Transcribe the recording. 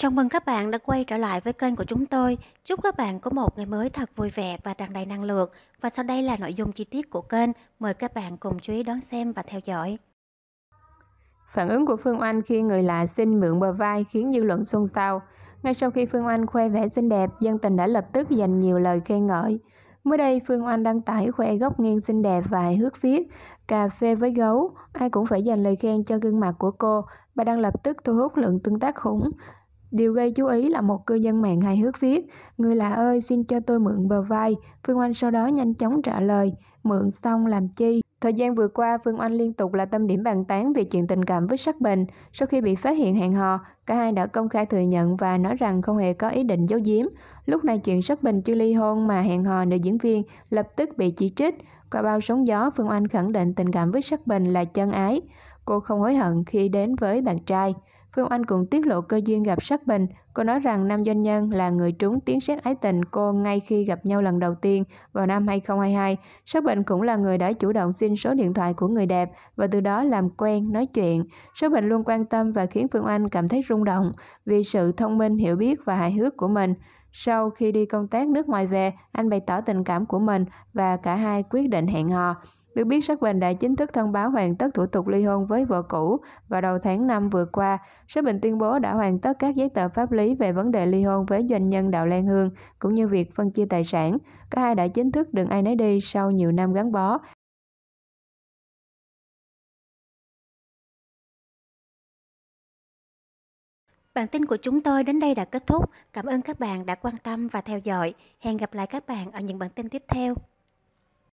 Chào mừng các bạn đã quay trở lại với kênh của chúng tôi. Chúc các bạn có một ngày mới thật vui vẻ và tràn đầy năng lượng. Và sau đây là nội dung chi tiết của kênh. Mời các bạn cùng chú ý đón xem và theo dõi. Phản ứng của Phương Oanh khi người lạ xin mượn bờ vai khiến dư luận xôn xao. Ngay sau khi Phương Oanh khoe vẻ xinh đẹp, dân tình đã lập tức dành nhiều lời khen ngợi. Mới đây, Phương Oanh đăng tải khoe góc nghiêng xinh đẹp và hài hước viết Cà phê với gấu, ai cũng phải dành lời khen cho gương mặt của cô. Bà đang lập tức thu hút lượng tương tác khủng. Điều gây chú ý là một cư dân mạng hài hước viết, người lạ ơi xin cho tôi mượn bờ vai. Phương anh sau đó nhanh chóng trả lời, mượn xong làm chi. Thời gian vừa qua, Phương anh liên tục là tâm điểm bàn tán về chuyện tình cảm với Sắc Bình. Sau khi bị phát hiện hẹn hò, cả hai đã công khai thừa nhận và nói rằng không hề có ý định giấu giếm. Lúc này chuyện Sắc Bình chưa ly hôn mà hẹn hò nữ diễn viên lập tức bị chỉ trích. Qua bao sóng gió, Phương anh khẳng định tình cảm với Sắc Bình là chân ái. Cô không hối hận khi đến với bạn trai. Phương Anh cũng tiết lộ cơ duyên gặp Sắc Bình. Cô nói rằng nam doanh nhân là người trúng tiếng xét ái tình cô ngay khi gặp nhau lần đầu tiên vào năm 2022. Sắc Bình cũng là người đã chủ động xin số điện thoại của người đẹp và từ đó làm quen, nói chuyện. Sắc Bình luôn quan tâm và khiến Phương Anh cảm thấy rung động vì sự thông minh, hiểu biết và hài hước của mình. Sau khi đi công tác nước ngoài về, anh bày tỏ tình cảm của mình và cả hai quyết định hẹn hò. Được biết, Sắc Bình đã chính thức thông báo hoàn tất thủ tục ly hôn với vợ cũ vào đầu tháng 5 vừa qua. Sắc Bình tuyên bố đã hoàn tất các giấy tờ pháp lý về vấn đề ly hôn với doanh nhân Đào Lan Hương, cũng như việc phân chia tài sản. Cả hai đã chính thức đừng ai nấy đi sau nhiều năm gắn bó. Bản tin của chúng tôi đến đây đã kết thúc. Cảm ơn các bạn đã quan tâm và theo dõi. Hẹn gặp lại các bạn ở những bản tin tiếp theo.